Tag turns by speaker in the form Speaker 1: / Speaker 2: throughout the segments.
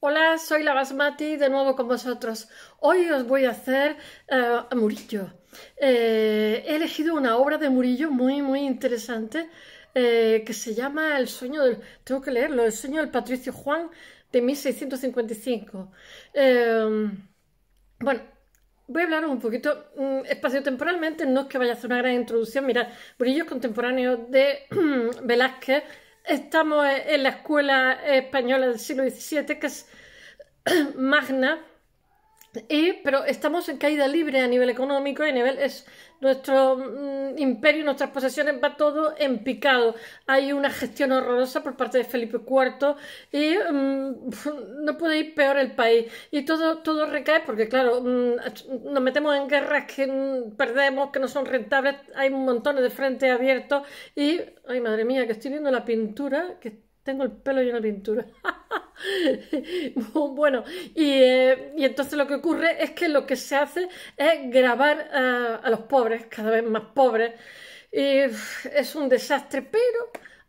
Speaker 1: Hola, soy la Basmati de nuevo con vosotros. Hoy os voy a hacer eh, a Murillo. Eh, he elegido una obra de Murillo muy, muy interesante eh, que se llama El sueño del... Tengo que leerlo, El sueño del Patricio Juan de 1655. bueno, voy a hablar un poquito mm, espacio-temporalmente, no es que vaya a hacer una gran introducción. Mirad, Murillo es contemporáneo de Velázquez estamos en la escuela española del siglo XVII, que es Magna, y, pero estamos en caída libre a nivel económico y a nivel es nuestro imperio mm, imperio, nuestras posesiones va todo en picado. Hay una gestión horrorosa por parte de Felipe IV y mm, no puede ir peor el país. Y todo, todo recae porque, claro, mm, nos metemos en guerras que perdemos, que no son rentables, hay un montón de frentes abiertos y, ay madre mía, que estoy viendo la pintura que tengo el pelo lleno de pintura. bueno, eh, y, entonces lo que ocurre es que lo que se hace es grabar a los pobres, cada vez más pobres. Y es un desastre, pero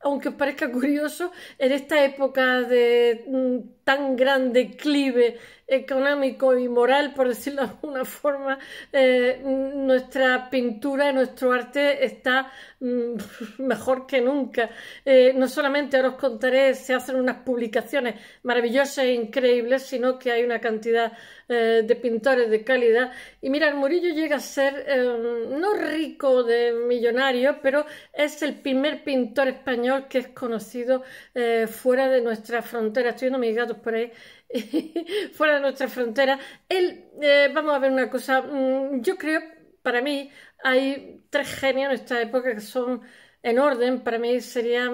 Speaker 1: aunque os parezca curioso, en esta época de mm, tan gran declive económico y moral, por decirlo de alguna forma, eh, nuestra pintura, nuestro arte está mm, mejor que nunca. Eh, no solamente ahora os contaré, se hacen unas publicaciones maravillosas e increíbles, sino que hay una cantidad eh, de pintores de calidad. Y mira, el Murillo llega a ser no rico de millonario, pero es el primer pintor español que es conocido fuera de nuestra frontera. Estoy viendo mis gatos por ahí. fuera de nuestra frontera. Él, eh, vamos a ver una cosa, mm, yo creo, para mí, hay tres genios en esta época que son en orden, para mí serían,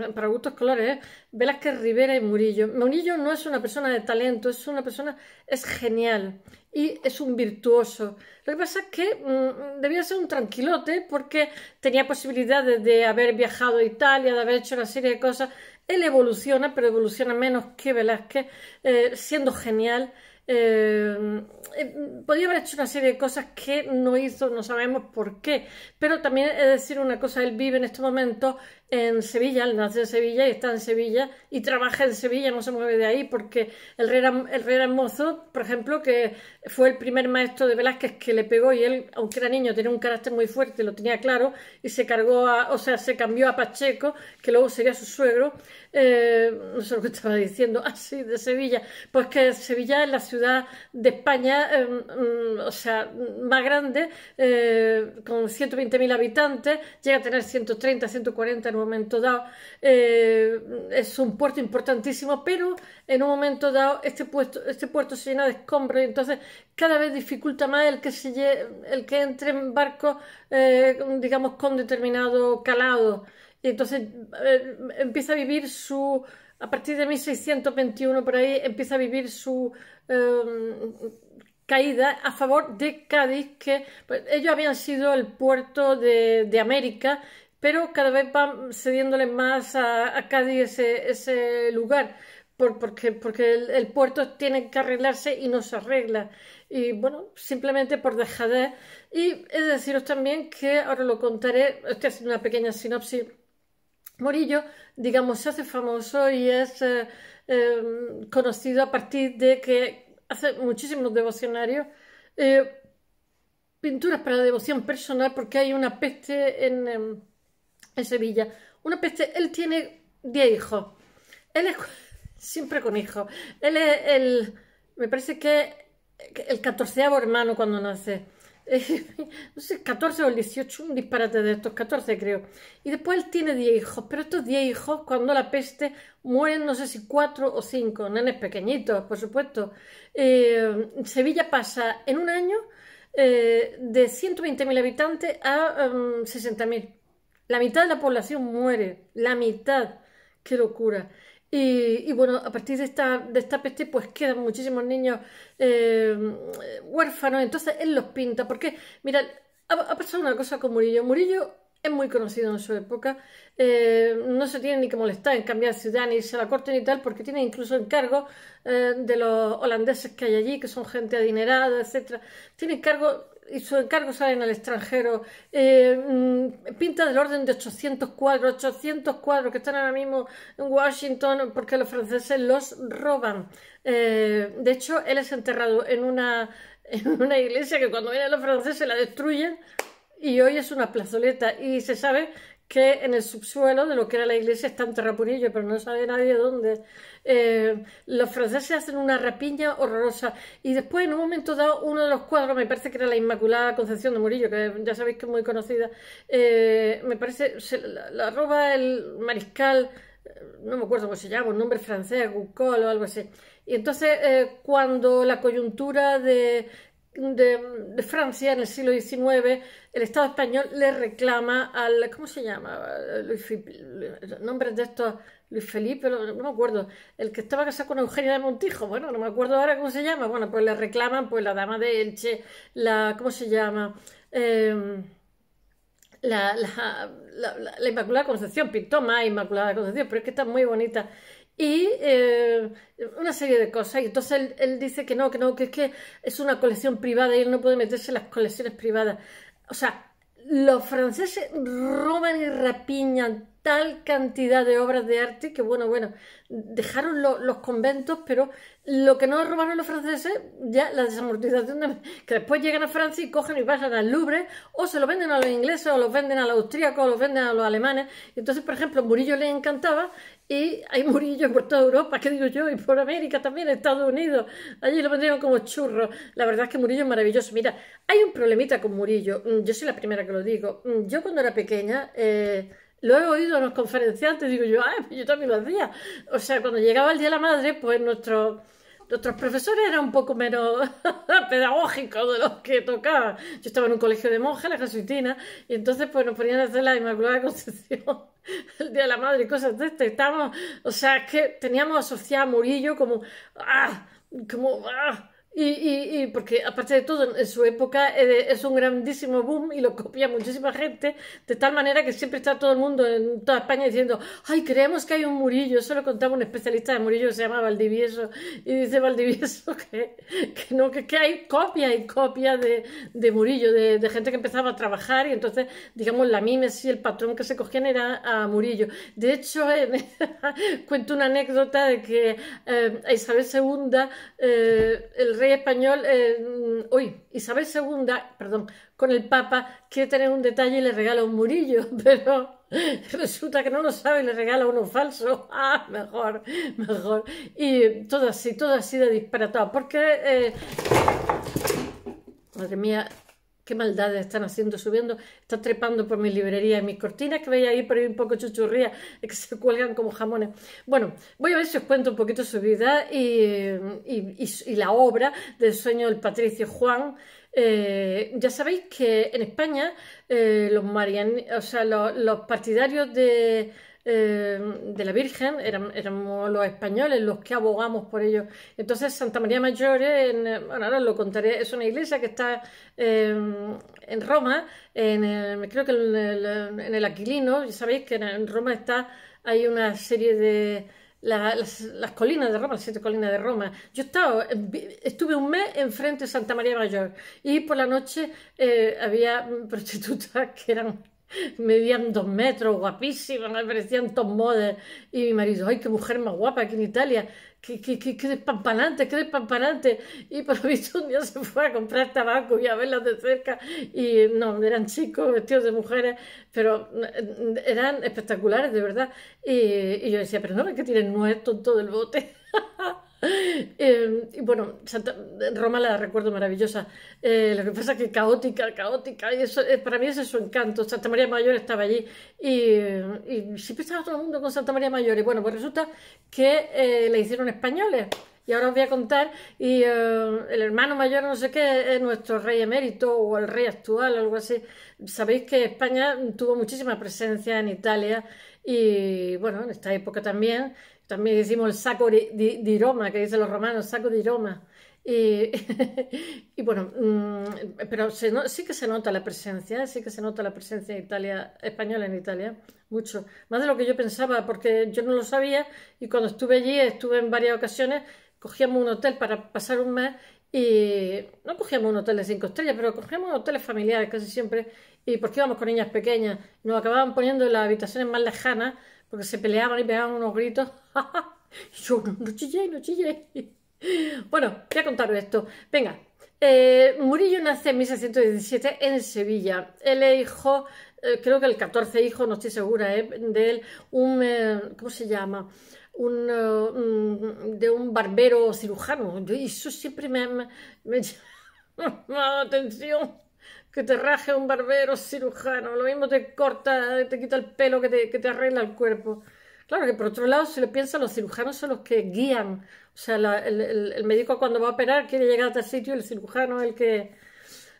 Speaker 1: mm, para gustos colores, Velázquez, Rivera y Murillo. Murillo no es una persona de talento, es una persona, es genial y es un virtuoso. Lo que pasa es que mm, debía ser un tranquilote porque tenía posibilidades de haber viajado a Italia, de haber hecho una serie de cosas, él evoluciona, pero evoluciona menos que Velázquez, eh, siendo genial. Eh, eh, podría haber hecho una serie de cosas que no hizo, no sabemos por qué, pero también es decir una cosa, él vive en este momento en Sevilla, él nace en Sevilla y está en Sevilla y trabaja en Sevilla, no se mueve de ahí, porque el el rey Mozo, por ejemplo, que fue el primer maestro de Velázquez que le pegó y él, aunque era niño, tenía un carácter muy fuerte, lo tenía claro, y se cargó o sea, se cambió a Pacheco, que luego sería su suegro, eh, no sé lo que estaba diciendo, así, de Sevilla, pues que Sevilla es la ciudad de España, eh, mm, o sea, más grande, eh, con 120.000 habitantes, llega a tener 130, 140 momento dado eh, es un puerto importantísimo, pero en un momento dado este, puesto, este puerto se llena de escombros, entonces cada vez dificulta más el que, se el que entre en barco eh, digamos, con determinado calado. Y entonces eh, empieza a vivir su, a partir de 1621 por ahí, empieza a vivir su caída a favor de Cádiz, que pues, ellos habían sido el puerto de, de América pero cada vez van cediéndole más a, Cádiz ese, lugar, por, porque, porque el, puerto tiene que arreglarse y no se arregla. Y bueno, simplemente por de Y es deciros también que ahora lo contaré, estoy haciendo una pequeña sinopsis. Morillo, digamos, se hace famoso y es eh, em, conocido a partir de que hace muchísimos devocionarios. Eh, pinturas para devoción personal porque hay una peste en, em, en Sevilla. Una peste, él tiene 10 hijos. Él es siempre con hijos. Él es el, me parece que el catorceavo hermano cuando nace. no sé, 14 o el 18, un disparate de estos, 14 creo. Y después él tiene 10 hijos, pero estos 10 hijos, cuando la peste, mueren, no sé si 4 o 5, nenes pequeñitos, por supuesto. Eh, Sevilla pasa en un año eh, de 120.000 habitantes a 60.000. Em, la mitad de la población muere, la mitad, qué locura. Y, y bueno, a partir de esta, de esta peste pues quedan muchísimos niños eh, huérfanos, entonces él los pinta, porque mira, ha, pasado una cosa con Murillo. Murillo es muy conocido en su época. Eh, no se tiene ni que molestar en cambiar ciudad, ni irse a la corte ni tal, porque tiene incluso encargo eh, de los holandeses que hay allí, que son gente adinerada, etcétera. Tiene encargo y encargo encargos salen al extranjero, eh, mm, pinta del orden de 800 cuadros, 800 cuadros que están ahora mismo en Washington porque los franceses los roban. Eh, de hecho, él es enterrado en una, en una iglesia que cuando vienen los franceses la destruyen y hoy es una plazoleta y se sabe que en el subsuelo de lo que era la iglesia está en terrapurillo, pero no sabe nadie dónde. Eh, los franceses hacen una rapiña horrorosa y después en un momento dado uno de los cuadros, me parece que era la Inmaculada Concepción de Murillo, que ya sabéis que es muy conocida, eh, me parece, la, roba el mariscal, eh, no me acuerdo cómo se llama, un nombre francés, Gucol o algo así. Y entonces cuando la coyuntura de de, Francia en el siglo XIX, el Estado español le reclama al, ¿cómo se llama? Luis, nombre de estos, Luis Felipe, no me acuerdo, el que estaba casado con Eugenia de Montijo, bueno, no me acuerdo ahora cómo se llama, bueno, pues le reclaman, pues la dama de Elche, la, ¿cómo se llama? Em, la, la, la, la, Inmaculada Concepción, pintó más Inmaculada Concepción, pero es que está muy bonita y eh, una serie de cosas. Y entonces él, él, dice que no, que no, que es que es una colección privada y él no puede meterse en las colecciones privadas. O sea, los franceses roban y rapiñan tal cantidad de obras de arte que, bueno, bueno, dejaron los conventos, pero lo que no robaron los franceses, ya la desamortización, que después llegan a Francia y cogen y pasan al Louvre, o se lo venden a los ingleses, o los venden a los austríacos, o los venden a los alemanes. Entonces, por ejemplo, Murillo le encantaba y hay Murillo por toda Europa, qué digo yo, y por América también, Estados Unidos. Allí lo vendieron como churros La verdad es que Murillo es maravilloso. Mira, hay un problemita con Murillo. Mm, yo soy la primera que lo digo. Mm, yo cuando era pequeña... Eh, lo he oído en los conferenciantes, digo yo, ah, yo también lo hacía. O sea, cuando llegaba el Día de la Madre, pues nuestro nuestros profesores eran un poco menos pedagógicos de los que tocaba Yo estaba en un colegio de monjas, la jesuitina, y entonces pues nos ponían a hacer la Inmaculada Concepción, el Día de la Madre y cosas de este. Estábamos, o sea, es que teníamos asociado a Murillo como, ah, como, ah, y, porque aparte de todo, en su época eh, es un grandísimo boom y lo copia muchísima gente, de tal manera que siempre está todo el mundo en toda España diciendo, ay, creemos que hay un Murillo, eso lo contaba un especialista de Murillo que se llama Valdivieso, y dice Valdivieso que, no, que, hay copia y copia de, Murillo, de, gente que empezaba a trabajar y entonces, digamos, la mimes y el patrón que se cogían era a Murillo. De hecho, cuento una anécdota de que eh, Isabel II, eh, el rey español, eh, Isabel II, perdón, con el Papa, quiere tener un detalle y le regala un murillo, pero resulta que no lo sabe y le regala uno falso. Ah, mejor, mejor. Y todo así, todo así de disparatado, porque... Eh, madre mía, qué maldades están haciendo subiendo, está trepando por mi librería y mis cortinas que veis ahí por ahí un poco chuchurrías que se cuelgan como jamones. Bueno, voy a ver si os cuento un poquito su vida y, la obra del sueño del Patricio Juan. Eh, ya sabéis que en España eh, los, marian, o sea, los partidarios de, eh, de la Virgen, eran, éramos los españoles los que abogamos por ellos. Entonces, Santa María Mayor, en, bueno, ahora lo contaré, es una iglesia que está eh, en Roma, en el, creo que en el, Aquilino, ya sabéis que en Roma está, hay una serie de... las, colinas de Roma, las siete colinas de Roma. Yo estaba, estuve un mes enfrente de Santa María Mayor y por la noche eh, había prostitutas que eran medían dos metros, guapísimas, me parecían top models. Y mi marido, ay, qué mujer más guapa aquí en Italia, qué, qué, qué, qué despampanante, qué Y por lo visto un día se fue a comprar tabaco y a verlas de cerca. Y no, eran chicos vestidos de mujeres, pero eh, eran espectaculares, de verdad. Y, yo decía, pero no, es que tienen nuez tonto del bote. Em, y bueno, Roma la recuerdo maravillosa. Eh, lo que pasa es que caótica, caótica, y eso, eh, para mí ese es su encanto. Santa María Mayor estaba allí y, y siempre estaba todo el mundo con Santa María Mayor. Y bueno, pues resulta que eh, la hicieron españoles. Y ahora os voy a contar, y el hermano mayor, no sé qué, es nuestro rey emérito o el rey actual, algo así. Sabéis que España tuvo muchísima presencia en Italia y, bueno, en esta época también también decimos el saco de, Roma, que dicen los romanos, saco de Roma. Y, bueno, mm, pero sí que se nota la presencia, sí que se nota la presencia española en Italia, mucho, más de lo que yo pensaba, porque yo no lo sabía y cuando estuve allí, estuve en varias ocasiones, cogíamos un hotel para pasar un mes y no cogíamos un hotel de cinco estrellas, pero cogíamos hoteles familiares casi siempre y porque íbamos con niñas pequeñas, nos acababan poniendo en las habitaciones más lejanas porque se peleaban y pegaban unos gritos. y Yo no, chillé, no chillé. Bueno, voy a contaros esto. Venga, eh, Murillo nace en 1617 en Sevilla. Él es hijo, eh, creo que el 14 hijo, no estoy segura, eh, de él, un, eh, ¿cómo se llama? Un, de un barbero cirujano. y eso siempre me, me llama la atención que te raje un barbero cirujano, lo mismo te corta, te quita el pelo que te, arregla el cuerpo. Claro que por otro lado, si lo piensas, los cirujanos son los que guían. O sea, el, médico cuando va a operar quiere llegar a tal sitio y el cirujano es el que...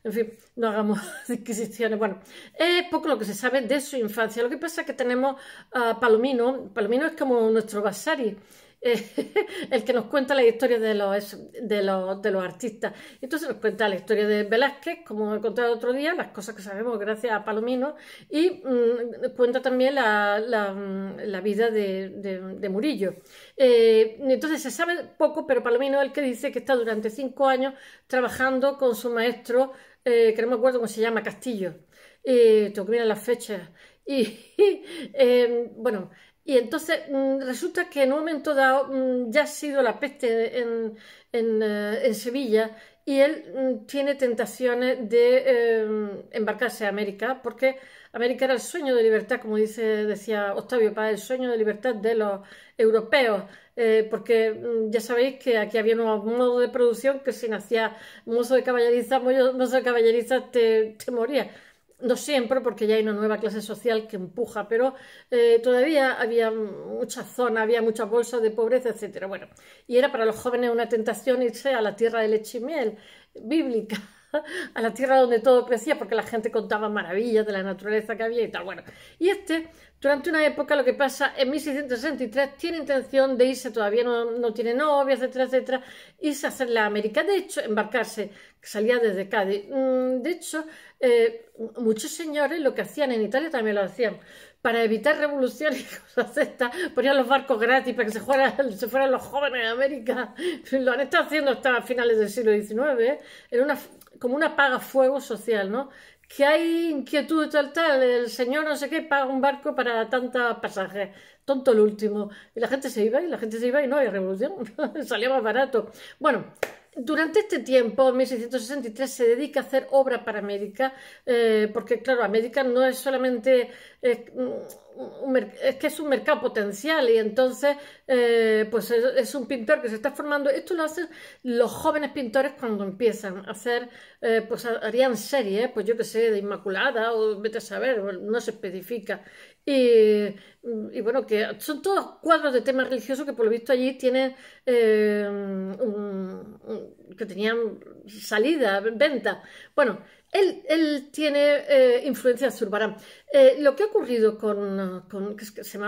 Speaker 1: En fin, no hagamos disquisiciones. Bueno, es poco lo que se sabe de su infancia. Lo que pasa es que tenemos a Palomino. Palomino es como nuestro Vasari. el que nos cuenta la historia de los, de, los, de los artistas. Entonces nos cuenta la historia de Velázquez, como he contado otro día, las cosas que sabemos gracias a Palomino, y mm, cuenta también la, mm, vida de, Murillo. Eh, entonces se sabe poco, pero Palomino es el que dice que está durante cinco años trabajando con su maestro, eh, que no me acuerdo cómo se llama, Castillo. Eh, tengo que mirar las fechas. Y, bueno, y entonces mm, resulta que en un momento dado mm, ya ha sido la peste en, en, eh, Sevilla y él mm, tiene tentaciones de eh, embarcarse a América porque América era el sueño de libertad, como dice, decía Octavio Paz, el sueño de libertad de los europeos, eh, porque ya sabéis que aquí había un modo de producción que si nacía mozo de caballeriza, mozo de caballeriza te, te moría no siempre, porque ya hay una nueva clase social que empuja, pero eh, todavía había mucha zona, había muchas bolsas de pobreza, etc. Bueno, y era para los jóvenes una tentación irse a la tierra del leche bíblica, a la tierra donde todo crecía, porque la gente contaba maravillas de la naturaleza que había y tal. Bueno, y este, durante una época, lo que pasa, en 1663 tiene intención de irse, todavía no, tiene novias, etcétera, etcétera, irse a hacer la América. De hecho, embarcarse, que salía desde Cádiz. Mm, de hecho, eh, muchos señores lo que hacían en Italia también lo hacían. Para evitar revoluciones y cosas ponían los barcos gratis para que se, fueran, los jóvenes de América. Lo han estado haciendo hasta finales del siglo XIX, ¿eh? una, como una paga fuego social, ¿no? que hay inquietud tal tal, el señor no sé qué paga un barco para tantos pasajes, tonto el último. Y la gente se iba y la gente se iba y no hay revolución, salía más barato. Bueno, durante este tiempo, 1663, se dedica a hacer obra para América, eh, porque claro, América no es solamente, eh, mm, es que es un mercado potencial y entonces, eh, pues es, un pintor que se está formando. Esto lo hacen los jóvenes pintores cuando empiezan a hacer, pues harían series, pues yo que sé, de Inmaculada o vete a saber, no se especifica. Y, bueno, que son todos cuadros de temas religiosos que por lo visto allí tienen, eh, que tenían salida, venta. Bueno, él, tiene eh, influencia de Zurbarán. Eh, lo que ha ocurrido con, se,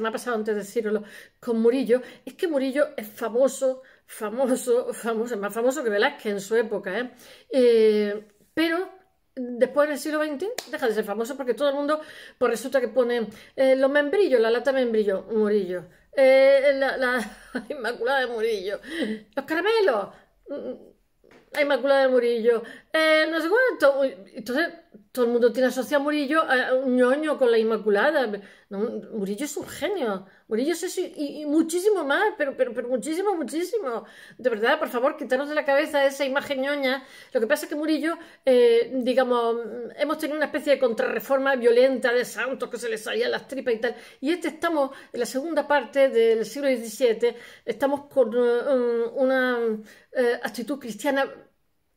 Speaker 1: me ha pasado antes de decirlo, con Murillo, es que Murillo es famoso, famoso, famoso, más famoso que Velázquez en su época, ¿eh? pero después del siglo XX deja de ser famoso porque todo el mundo, pues resulta que pone eh, los membrillos, la lata membrillo, Murillo, eh, la, la, Inmaculada de Murillo, los caramelos, mm, mm, la Inmaculada de Murillo, eh, no sé Entonces, todo el mundo tiene asociado a Murillo a eh, un ñoño con la Inmaculada. Murillo es un genio. Murillo es eso y, muchísimo más, pero, pero, pero muchísimo, muchísimo. De verdad, por favor, quitarnos de la cabeza esa imagen ñoña. Lo que pasa es que Murillo, eh, digamos, hemos tenido una especie de contrarreforma violenta de santos que se les salían las tripas y tal. Y este estamos, en la segunda parte del siglo XVII, estamos con una actitud cristiana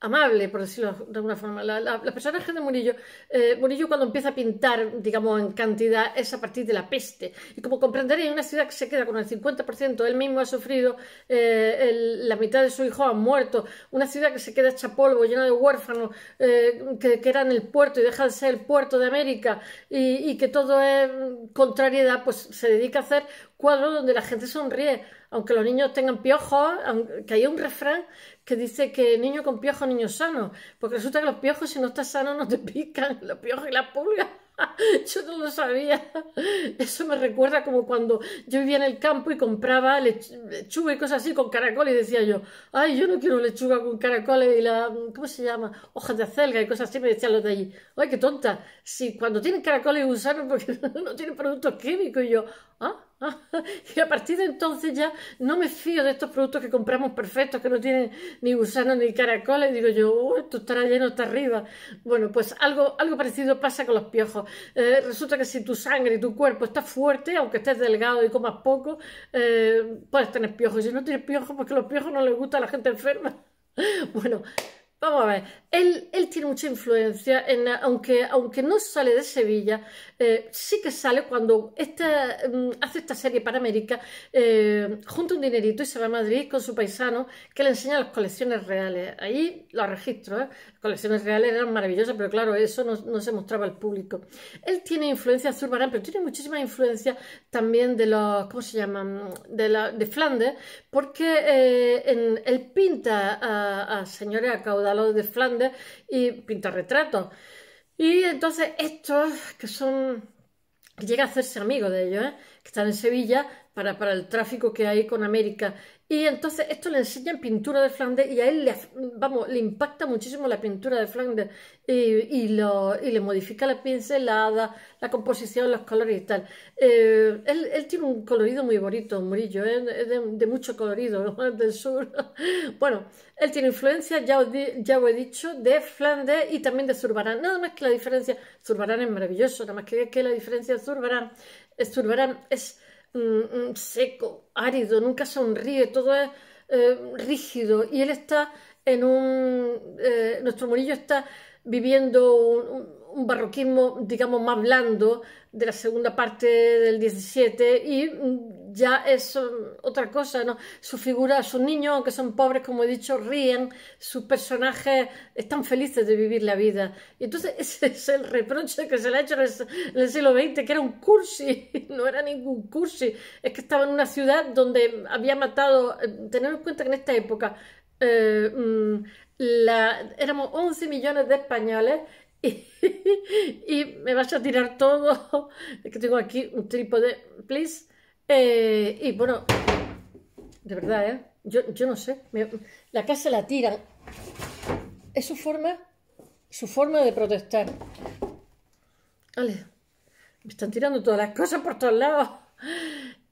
Speaker 1: amable, por decirlo de alguna forma. La, la, de Murillo, eh, Murillo cuando empieza a pintar, digamos, en cantidad, es a partir de la peste. Y como comprenderéis, una ciudad que se queda con el 50%, él mismo ha sufrido, eh, la mitad de su hijo ha muerto, una ciudad que se queda hecha polvo, llena de huérfanos, eh, que, que, era en el puerto y deja de ser el puerto de América y, que todo es contrariedad, pues se dedica a hacer cuadros donde la gente sonríe, aunque los niños tengan piojos, aunque, que hay un refrán que dice que niño con piojos, niño sano. Porque resulta que los piojos, si no estás sano, no te pican. Los piojos y las pulgas. Yo no lo sabía. Eso me recuerda como cuando yo vivía en el campo y compraba lechuga y cosas así con caracoles y decía yo, ay, yo no quiero lechuga con caracoles y la, ¿cómo se llama? Hojas de acelga y cosas así, me decían los de allí. Ay, qué tonta. Si cuando tienen caracoles y gusanos porque no tiene productos químicos y yo, ah, y a partir de entonces ya no me fío de estos productos que compramos perfectos, que no tienen ni gusanos ni caracoles. Digo yo, esto estará lleno hasta arriba. Bueno, pues algo, algo parecido pasa con los piojos. Eh, resulta que si tu sangre y tu cuerpo está fuerte, aunque estés delgado y comas poco, eh, puedes tener piojos. Si no tienes piojos, porque los piojos no les gusta a la gente enferma. bueno, Vamos a ver, él, tiene mucha influencia, en, aunque, aunque no sale de Sevilla, eh, sí que sale cuando mm, hace esta serie para América, eh, junta un dinerito y se va a Madrid con su paisano que le enseña las colecciones reales. Ahí lo registro, ¿eh? colecciones reales eran maravillosas, pero claro, eso no, se mostraba al público. Él tiene influencia azul Zurbarán, pero tiene muchísima influencia también de los, ¿cómo se llaman? De, la, de Flandes, porque eh, él pinta a, a señores acaudalados de Flandes y pinta retratos. Y entonces estos que son llega a hacerse amigo de ellos, ¿eh? que están en Sevilla para, para el tráfico que hay con América y entonces esto le enseñan pintura de Flandes y a él le, vamos, le impacta muchísimo la pintura de Flandes y, y, le modifica la pincelada, la composición, los colores y tal. Eh, él, él, tiene un colorido muy bonito, Murillo, es ¿eh? de, mucho colorido ¿no? del sur. bueno, él tiene influencia, ya os, ya he dicho, de Flandes y también de Zurbarán. Nada más que la diferencia, Zurbarán es maravilloso, nada más que, que la diferencia de Zurbarán, eh, Zurbarán es Mm, mm, seco, árido, nunca sonríe, todo es eh, rígido y él está en un... Eh, nuestro Murillo está viviendo un, un, barroquismo, digamos, más blando de la segunda parte del 17 y mm, ya es um, otra cosa, ¿no? Su figura, sus niños, aunque son pobres, como he dicho, ríen, sus personajes están felices de vivir la vida. Y entonces ese es el reproche que se le ha hecho en el siglo XX, que era un cursi, no era ningún cursi, es que estaba en una ciudad donde había matado, eh, tener en cuenta que en esta época eh, mm, éramos 11 millones de españoles y, me vas a tirar todo, es que tengo aquí un trípode, please. Eh, y bueno, de verdad, ¿eh? Yo, yo no sé. la casa la tiran. Es su forma, su forma de protestar. Vale. Me están tirando todas las cosas por todos lados.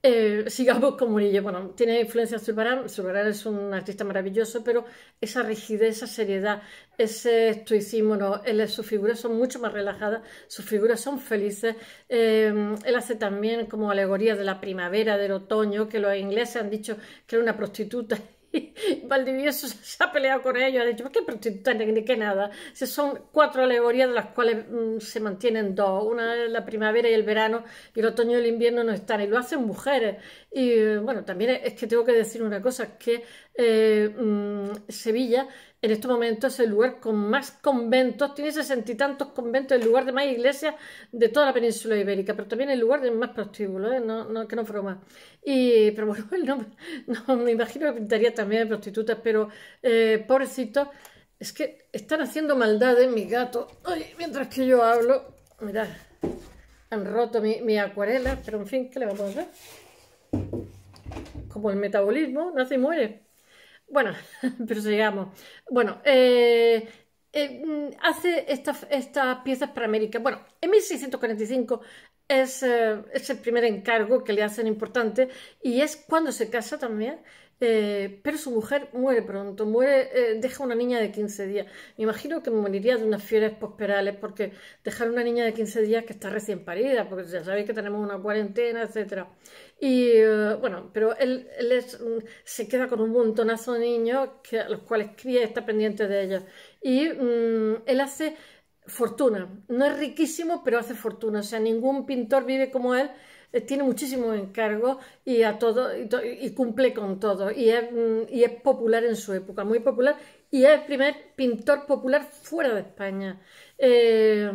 Speaker 1: Eh, sigamos con Murillo. Bueno, tiene influencia Zurbarán. Zurbarán es un artista maravilloso, pero esa rigidez, esa seriedad, ese estoicismo, no, sus figuras son mucho más relajadas, sus figuras son felices. Eh, él hace también como alegoría de la primavera, del otoño, que los ingleses han dicho que era una prostituta Valdivieso se ha peleado con ellos, ha dicho, ¿por qué prostituta? ni qué nada? son cuatro alegorías de las cuales mm, se mantienen dos, una es la primavera y el verano, y el otoño y el invierno no están, y lo hacen mujeres. Y bueno, también es que tengo que decir una cosa, que eh, mm, Sevilla en este momento es el lugar con más conventos, tiene sesenta y tantos conventos, el lugar de más iglesias de toda la península ibérica, pero también el lugar de más prostíbulos, ¿eh? no, no, que no más. Y, pero bueno, no, no, me imagino que pintaría también de prostitutas, pero eh, pobrecito. es que están haciendo maldades mis gatos. mientras que yo hablo, mirad, han roto mi, mi acuarela, pero en fin, ¿qué le vamos a hacer? Como el metabolismo, nace y muere. Bueno, pero sigamos. Bueno, eh, eh mm, hace estas esta piezas para América. Bueno, en 1645 es, eh, es, el primer encargo que le hacen importante y es cuando se casa también eh, pero su mujer muere pronto, muere, eh, deja una niña de 15 días. Me imagino que moriría de unas fiebres posperales, porque dejar una niña de 15 días que está recién parida, porque ya sabéis que tenemos una cuarentena, etcétera. Y eh, bueno, pero él, se queda con un montonazo de niños que, a los cuales cría y está pendiente de ellos. Y mm, él hace fortuna. No es riquísimo, pero hace fortuna. O sea, ningún pintor vive como él eh, tiene muchísimos encargos y, a todo, y, cumple con todo. Mm, y es, popular en su época, muy popular. Y es el primer pintor popular fuera de España. Eh,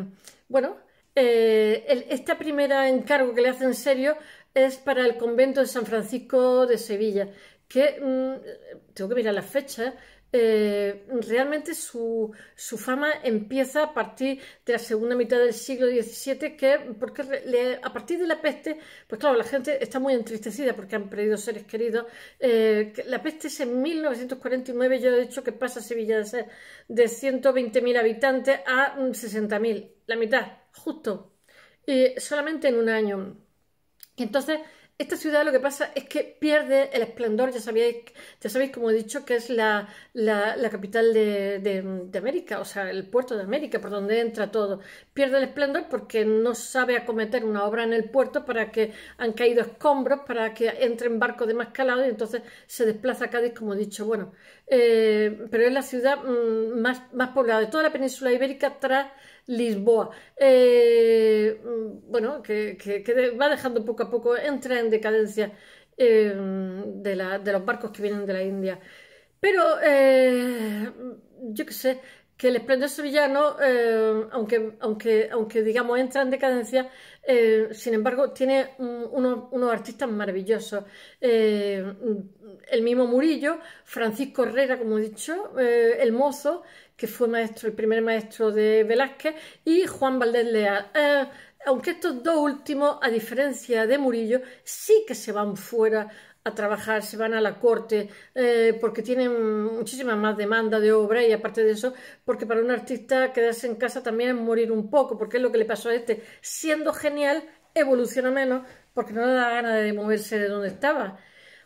Speaker 1: bueno, eh, este primer encargo que le hace en serio es para el convento de San Francisco de Sevilla, que mm, tengo que mirar las fecha, eh, realmente su, fama empieza a partir de la segunda mitad del siglo XVII, que, porque a partir de la peste, pues claro, la gente está muy entristecida porque han perdido seres queridos. Eh, la peste es en 1949, yo he dicho que pasa a Sevilla de ser de 120.000 habitantes a 60.000, mm, la mitad, justo, y solamente en un año. Entonces, esta ciudad lo que pasa es que pierde el esplendor, ya, ya sabéis, como he dicho, que es la, capital de, América, o sea, el puerto de América, por donde entra todo. Pierde el esplendor porque no sabe acometer una obra en el puerto para que han caído escombros, para que entren barcos de más calado y entonces se desplaza a Cádiz, como he dicho. Bueno, eh, pero es la ciudad mm, más, más poblada de toda la península ibérica tras Lisboa. Eh, mm, bueno, que, va dejando poco a poco, entra en decadencia em, de, los barcos que vienen de la India. Pero eh, yo que sé, que el esplendor sevillano, em, aunque, aunque, aunque digamos entra en decadencia, em, sin embargo tiene unos, artistas maravillosos. el mismo Murillo, Francisco Herrera, como he dicho, eh, el mozo, que fue maestro, el primer maestro de Velázquez, y Juan Valdés Leal. Eh, aunque estos dos últimos, a diferencia de Murillo, sí que se van fuera a trabajar, se van a la corte, eh, porque tienen muchísima más demanda de obra y aparte de eso, porque para un artista quedarse en casa también es morir un poco, porque es lo que le pasó a este. Siendo genial, evoluciona menos, porque no le da ganas de moverse de donde estaba.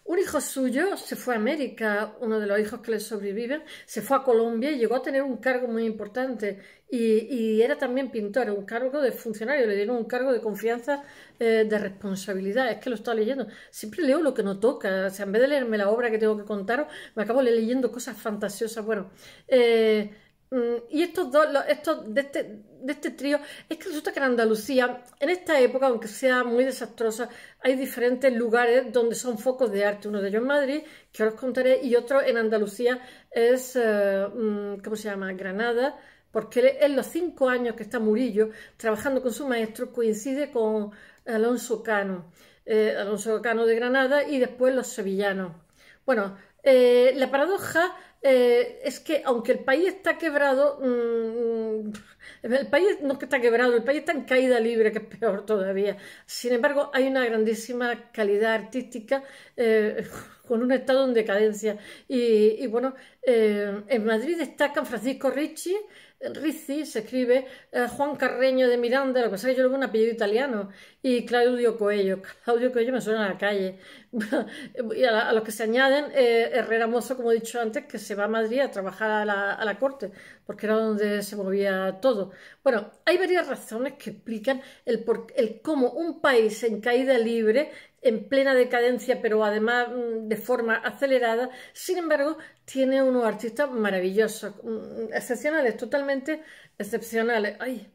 Speaker 1: Un hijo suyo se fue a América, uno de los hijos que le sobreviven, se fue a Colombia y llegó a tener un cargo muy importante y, era también pintor, un cargo de funcionario, le dieron un cargo de confianza, eh, de responsabilidad, es que lo estaba leyendo, siempre leo lo que no toca, o sea, en vez de leerme la obra que tengo que contaros, me acabo leyendo cosas fantasiosas, bueno, eh, Mm, y estos dos, estos de este, de este trío, es que resulta que en Andalucía, en esta época, aunque sea muy desastrosa, hay diferentes lugares donde son focos de arte. Uno de ellos en Madrid, que os contaré, y otro en Andalucía es, eh, mm, ¿cómo se llama? Granada, porque en los cinco años que está Murillo trabajando con su maestro coincide con Alonso Cano, eh, Alonso Cano de Granada y después los sevillanos. Bueno, eh, la paradoja eh, es que aunque el país está quebrado, mm, mm, el país no es que está quebrado, el país está en caída libre, que es peor todavía. Sin embargo, hay una grandísima calidad artística. Eh, con un estado en decadencia. Y, bueno, eh, en Madrid destacan Francisco Ricci, Ricci se escribe eh, Juan Carreño de Miranda, lo que pasa es que yo le un apellido italiano, y Claudio Coello. Claudio Coello me suena a la calle. y a, los que se añaden eh, Herrera Mozo, como he dicho antes, que se va a Madrid a trabajar a la, corte, porque era donde se movía todo. Bueno, hay varias razones que explican el, por, el cómo un país en caída libre en plena decadencia, pero además mm, de forma acelerada. Sin embargo, tiene unos artistas maravillosos, mm, excepcionales, totalmente excepcionales. Ay.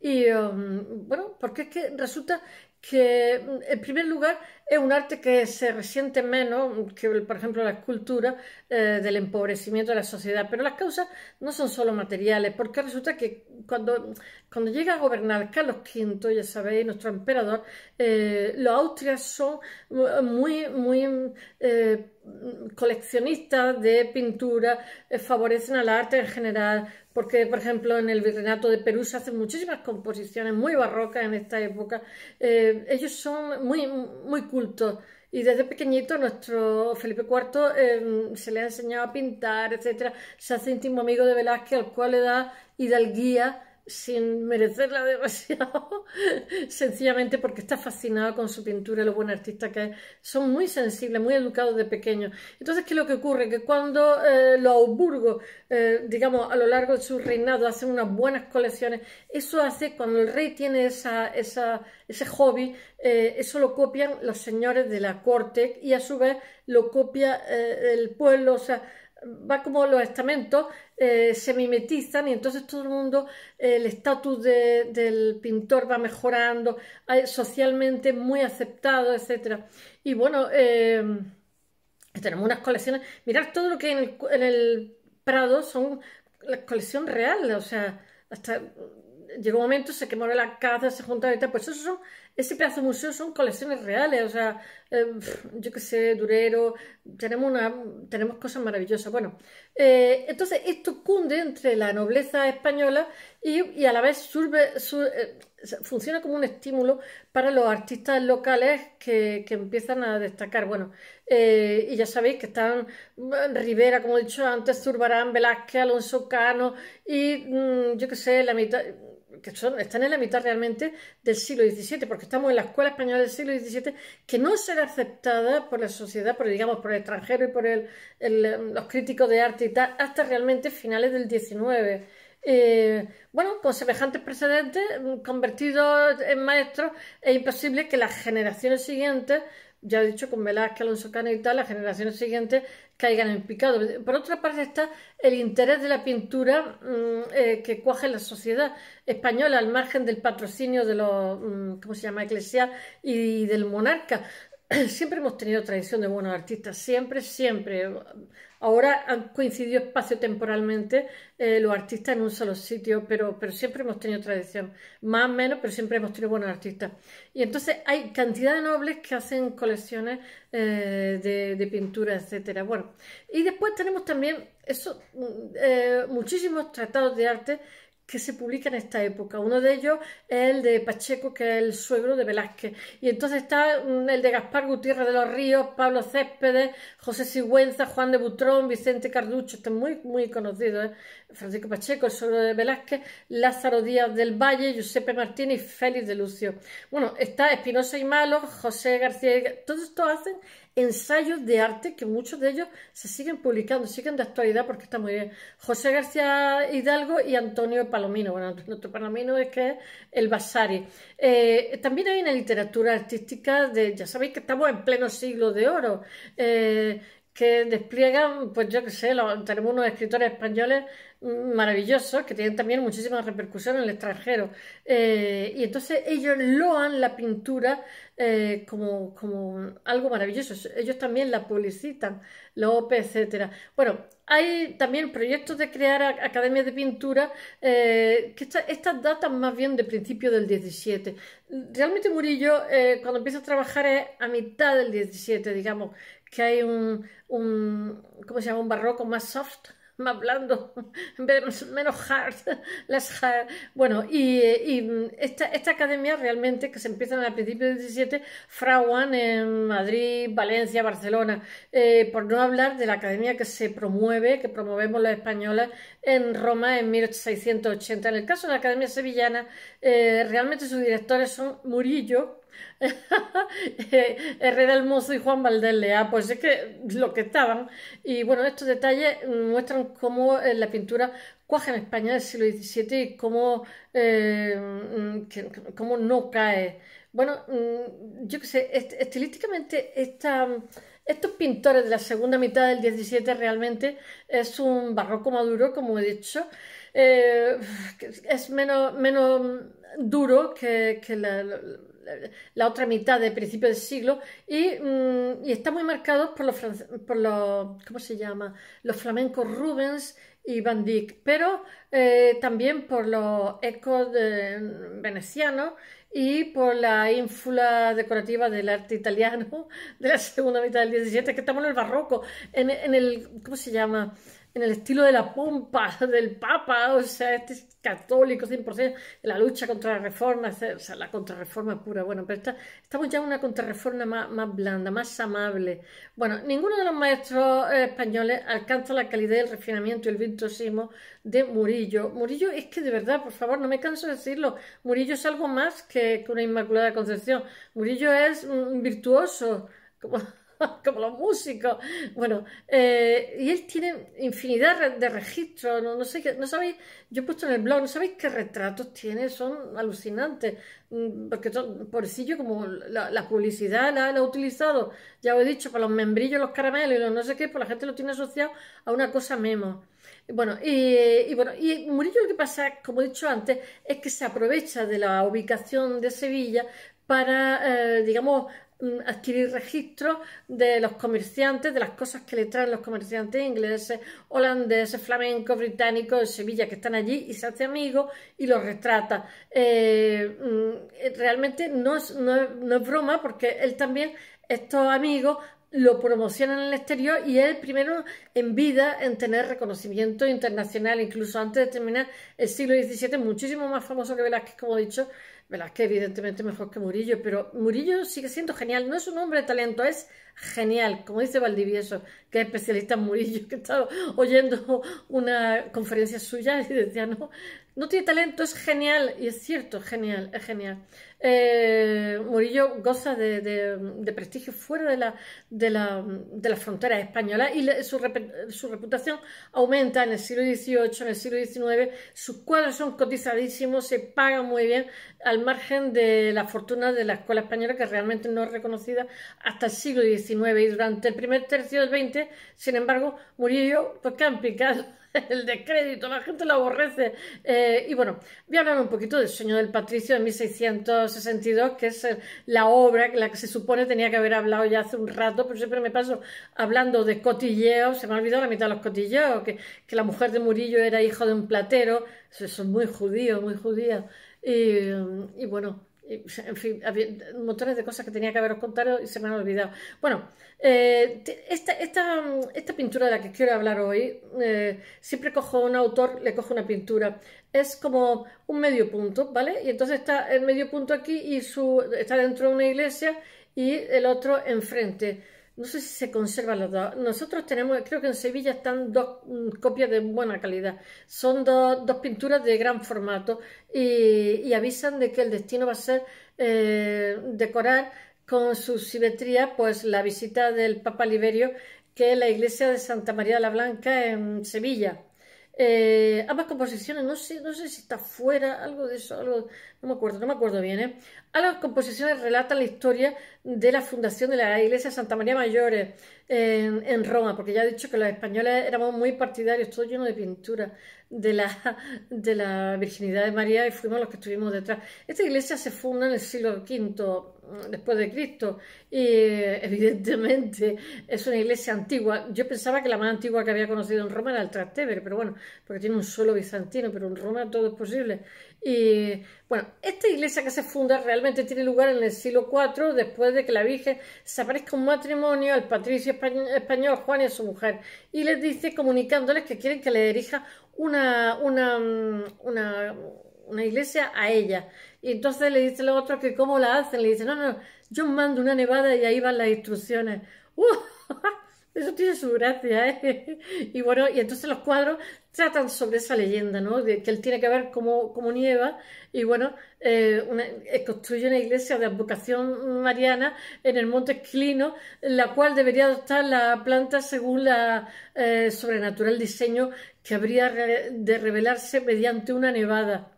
Speaker 1: Y um, bueno, porque es que resulta que mm, en primer lugar es un arte que se resiente menos que, por ejemplo, la escultura eh, del empobrecimiento de la sociedad. Pero las causas no son solo materiales, porque resulta que cuando, cuando llega a gobernar Carlos V, ya sabéis, nuestro emperador, eh, los austrias son eh, muy, muy eh, coleccionistas de pintura eh, favorecen al arte en general, porque por ejemplo en el Virreinato de Perú se hacen muchísimas composiciones muy barrocas en esta época. Eh, ellos son muy, muy cultos. Y desde pequeñito nuestro Felipe IV em, se le ha enseñado a pintar, etcétera Se hace íntimo amigo de Velázquez, al cual le da hidalguía sin merecerla demasiado, sencillamente porque está fascinado con su pintura y lo buen artista que es. Son muy sensibles, muy educados de pequeños. Entonces, ¿qué es lo que ocurre? Que cuando eh, los eh, digamos, a lo largo de su reinado hacen unas buenas colecciones, eso hace, cuando el rey tiene ese hobby, eh, eso lo copian los señores de la corte y a su vez lo copia el pueblo, o sea, va como los estamentos eh, se mimetizan y entonces todo el mundo, el estatus del pintor va mejorando, socialmente muy aceptado, etc. Y bueno, eh, tenemos unas colecciones, mirad todo lo que hay en el, Prado son la colección real, o sea, hasta llegó un momento, se quemó la casa, se juntaron y tal, pues eso son ese pedazo de museo son colecciones reales, o sea, em, yo qué sé, Durero, tenemos, una, tenemos cosas maravillosas. Bueno, eh, entonces esto cunde entre la nobleza española y, a la vez eh, funciona como un estímulo para los artistas locales que, empiezan a destacar. Bueno, eh, y ya sabéis que están mm, Rivera, como he dicho antes, Zurbarán, Velázquez, Alonso Cano y mm, yo qué sé, la mitad, que son, están en la mitad realmente del siglo XVII, porque estamos en la escuela española del siglo XVII, que no será aceptada por la sociedad, por, digamos, por el extranjero y por el, los críticos de arte y tal, hasta realmente finales del XIX. Eh, bueno, con semejantes precedentes, convertidos en maestros, es imposible que las generaciones siguientes ya he dicho, con Velázquez, Alonso Cano y tal, las generaciones siguientes caigan en picado. Por otra parte está el interés de la pintura mm, eh, que cuaje la sociedad española al margen del patrocinio de los, mm, ¿cómo se llama?, eclesial y del monarca. siempre hemos tenido tradición de buenos artistas, siempre, siempre. Ahora han coincidido espacio-temporalmente eh, los artistas en un solo sitio, pero, siempre hemos tenido tradición, más o menos, pero siempre hemos tenido buenos artistas. Y entonces hay cantidad de nobles que hacen colecciones eh, de, pintura, etcétera. Bueno, y después tenemos también mm, eh, muchísimos tratados de arte que se publica en esta época. Uno de ellos es el de Pacheco, que es el suegro de Velázquez. Y entonces está mm, el de Gaspar Gutiérrez de los Ríos, Pablo Céspedes, José Sigüenza, Juan de Butrón, Vicente Carducho, este muy, muy conocido, ¿eh? Francisco Pacheco, el suegro de Velázquez, Lázaro Díaz del Valle, Giuseppe Martínez y Félix de Lucio. Bueno, está Espinosa y Malo, José García, todos estos hacen ensayos de arte que muchos de ellos se siguen publicando, siguen de actualidad porque está muy bien. José García Hidalgo y Antonio Palomino. Bueno, Antonio Palomino es que el Vasari. Eh, también hay una literatura artística de, ya sabéis que estamos en pleno siglo de oro. Eh, que despliegan, pues yo qué sé, tenemos unos escritores españoles maravillosos que tienen también muchísima repercusión en el extranjero. Eh, y entonces ellos loan la pintura eh, como, algo maravilloso. Ellos también la publicitan, lo OPE, etcétera. Bueno, hay también proyectos de crear academias de pintura eh, que estas datan más bien de principio del 17. Realmente Murillo, cuando empieza a trabajar, es a mitad del 17, digamos que hay un, un, ¿cómo se llama? Un barroco más soft, más blando, menos hard, las hard. Bueno, y, esta, esta, academia realmente que se en al principio del 17 fraguan en Madrid, Valencia, Barcelona, eh, por no hablar de la academia que se promueve, que promovemos las españolas en Roma en 1680. En el caso de la Academia Sevillana, eh, realmente sus directores son Murillo, Herrera del Mozo y Juan Valdés ah, pues es que lo que estaban. Y bueno, estos detalles muestran cómo eh, la pintura cuaja en España del siglo XVII y eh, cómo, no cae. Bueno, mm, yo qué sé, estilísticamente estos pintores de la segunda mitad del XVII realmente es un barroco maduro, como he dicho. Eh, es menos, menos duro que, la la otra mitad de principio del siglo y, mm, está muy marcado por los, por los, ¿cómo se llama? Los flamencos Rubens y Van Dyck, pero eh, también por los ecos mm, venecianos y por la ínfula decorativa del arte italiano de la segunda mitad del 17, que estamos en el barroco, en, en el, ¿cómo se llama? en el estilo de la pompa del Papa, o sea, este católico 100%, la lucha contra la reforma, o sea, la contrarreforma pura, bueno, pero está, estamos ya en una contrarreforma más, blanda, más amable. Bueno, ninguno de los maestros eh, españoles alcanza la calidad, el refinamiento y el virtuosismo de Murillo. Murillo es que de verdad, por favor, no me canso de decirlo, Murillo es algo más que, una Inmaculada Concepción, Murillo es un virtuoso, como... como los músicos. Bueno, eh, y él tiene infinidad de registros, no, sé qué, no sabéis, yo he puesto en el blog, no sabéis qué retratos tiene, son alucinantes, mm, porque son, yo como la, publicidad la, ha utilizado, ya os he dicho, para los membrillos, los caramelos y los no sé qué, pues la gente lo tiene asociado a una cosa memo. Bueno, y, bueno, y Murillo lo que pasa, como he dicho antes, es que se aprovecha de la ubicación de Sevilla para, eh, digamos, Mm, adquirir registros de los comerciantes, de las cosas que le traen los comerciantes ingleses, holandeses, flamencos, británicos de Sevilla que están allí y se hace amigo y los retrata. Eh, mm, eh, realmente no es, no, no es broma porque él también estos amigos lo promocionan en el exterior y es el primero en vida en tener reconocimiento internacional, incluso antes de terminar el siglo XVII, muchísimo más famoso que Velázquez, como he dicho, Velázquez evidentemente mejor que Murillo, pero Murillo sigue siendo genial, no es un hombre de talento, es genial, como dice Valdivieso, que es especialista en Murillo, que estaba oyendo una conferencia suya y decía, no, no tiene talento, es genial, y es cierto, genial, es genial. Eh, Murillo goza de, prestigio fuera de las fronteras españolas y su, reputación aumenta en el siglo XVIII, en el siglo XIX. Sus cuadros son cotizadísimos, se pagan muy bien, al margen de la fortuna de la escuela española, que realmente no es reconocida hasta el siglo XIX. Y durante el primer tercio del XX, sin embargo, Murillo, pues, ¿qué han picado? el descrédito, la gente lo aborrece. Eh, y bueno, voy a hablar un poquito del sueño del Patricio de 1662, que es eh, la obra la que se supone tenía que haber hablado ya hace un rato, pero siempre me paso hablando de cotilleos, se me ha olvidado la mitad de los cotilleos, que, que la mujer de Murillo era hija de un platero, eso es muy judío, muy judía. Y, y bueno, en fin, había montones de cosas que tenía que haberos contado y se me han olvidado. Bueno, eh, esta, esta, esta, pintura de la que quiero hablar hoy, eh, siempre cojo un autor, le cojo una pintura. Es como un medio punto, ¿vale? Y entonces está el medio punto aquí y su, está dentro de una iglesia y el otro enfrente no sé si se conservan los dos. Nosotros tenemos, creo que en Sevilla están dos mm, copias de buena calidad. Son dos, pinturas de gran formato y, avisan de que el destino va a ser eh, decorar con su simetría pues la visita del Papa Liberio que es la iglesia de Santa María de la Blanca en Sevilla. Eh, ambas composiciones, no sé, no sé si está fuera, algo de eso, algo, no me acuerdo, no me acuerdo bien, ¿eh? A las composiciones relatan la historia de la fundación de la iglesia Santa María Mayores eh, en, Roma, porque ya he dicho que los españoles éramos muy partidarios, todo lleno de pintura de la, de la virginidad de María y fuimos los que estuvimos detrás. Esta iglesia se funda en el siglo V mm, después de Cristo y eh, evidentemente es una iglesia antigua. Yo pensaba que la más antigua que había conocido en Roma era el Trastevere, pero bueno, porque tiene un suelo bizantino, pero en Roma todo es posible. Y bueno, esta iglesia que se funda realmente tiene lugar en el siglo IV, después de que la Virgen se aparezca un matrimonio al patricio español Juan y a su mujer, y les dice, comunicándoles que quieren que le dirija una, una, una, iglesia a ella. Y entonces le dice los otros que cómo la hacen, le dice, no, no, yo mando una nevada y ahí van las instrucciones. ¡Uh! Eso tiene su gracia, ¿eh? Y bueno, y entonces los cuadros tratan sobre esa leyenda, ¿no? De que él tiene que ver como como nieva y bueno, eh, eh, construye una iglesia de advocación mariana en el monte Esquilino, la cual debería adoptar la planta según la eh, sobrenatural diseño que habría de revelarse mediante una nevada.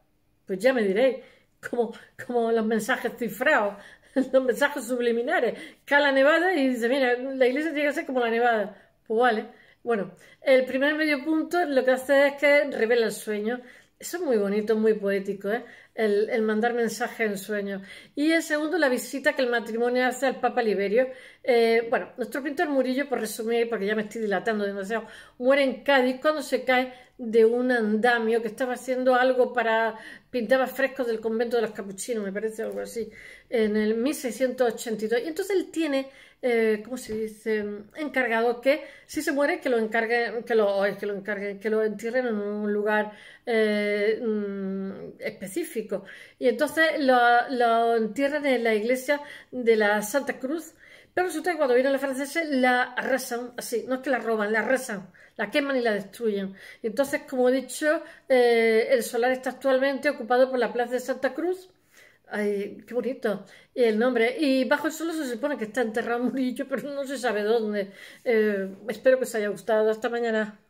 Speaker 1: Pues ya me diréis, como, como los mensajes cifrados los mensajes subliminares. cala la nevada y dice, mira, la iglesia tiene que ser como la nevada. Pues vale. Bueno, el primer medio punto lo que hace es que revela el sueño. Eso es muy bonito, muy poético, ¿eh? el, mandar mensaje en sueño. Y el segundo, la visita que el matrimonio hace al Papa Liberio. Eh, bueno, nuestro pintor Murillo, por resumir, porque ya me estoy dilatando demasiado, muere en Cádiz cuando se cae de un andamio que estaba haciendo algo para pintaba frescos del convento de los capuchinos, me parece algo así, en el 1682. Y entonces él tiene, eh, ¿cómo se dice?, encargado que si se muere, que lo encarguen, que lo, que lo que lo entierren en un lugar eh, mm, específico. Y entonces lo, lo entierran en la iglesia de la Santa Cruz, pero resulta que cuando vienen los franceses la arrasan, así, no es que la roban, la arrasan la queman y la destruyen. y Entonces, como he dicho, eh, el solar está actualmente ocupado por la Plaza de Santa Cruz. Ay, qué bonito y el nombre. Y bajo el suelo se supone que está enterrado Murillo, pero no se sabe dónde. Eh, espero que os haya gustado. Hasta mañana.